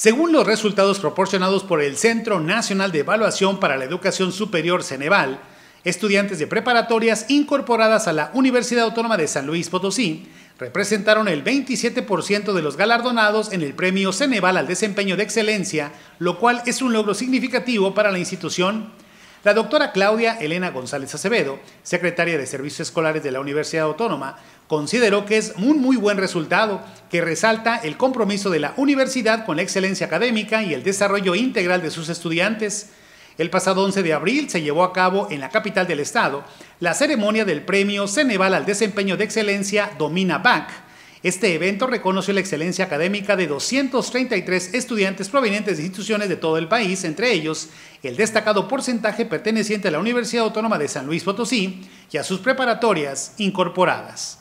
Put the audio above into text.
Según los resultados proporcionados por el Centro Nacional de Evaluación para la Educación Superior Ceneval, estudiantes de preparatorias incorporadas a la Universidad Autónoma de San Luis Potosí representaron el 27% de los galardonados en el premio Ceneval al desempeño de excelencia, lo cual es un logro significativo para la institución la doctora Claudia Elena González Acevedo, secretaria de Servicios Escolares de la Universidad Autónoma, consideró que es un muy buen resultado que resalta el compromiso de la universidad con la excelencia académica y el desarrollo integral de sus estudiantes. El pasado 11 de abril se llevó a cabo en la capital del estado la ceremonia del premio Ceneval al desempeño de excelencia Domina BAC este evento reconoció la excelencia académica de 233 estudiantes provenientes de instituciones de todo el país, entre ellos el destacado porcentaje perteneciente a la Universidad Autónoma de San Luis Potosí y a sus preparatorias incorporadas.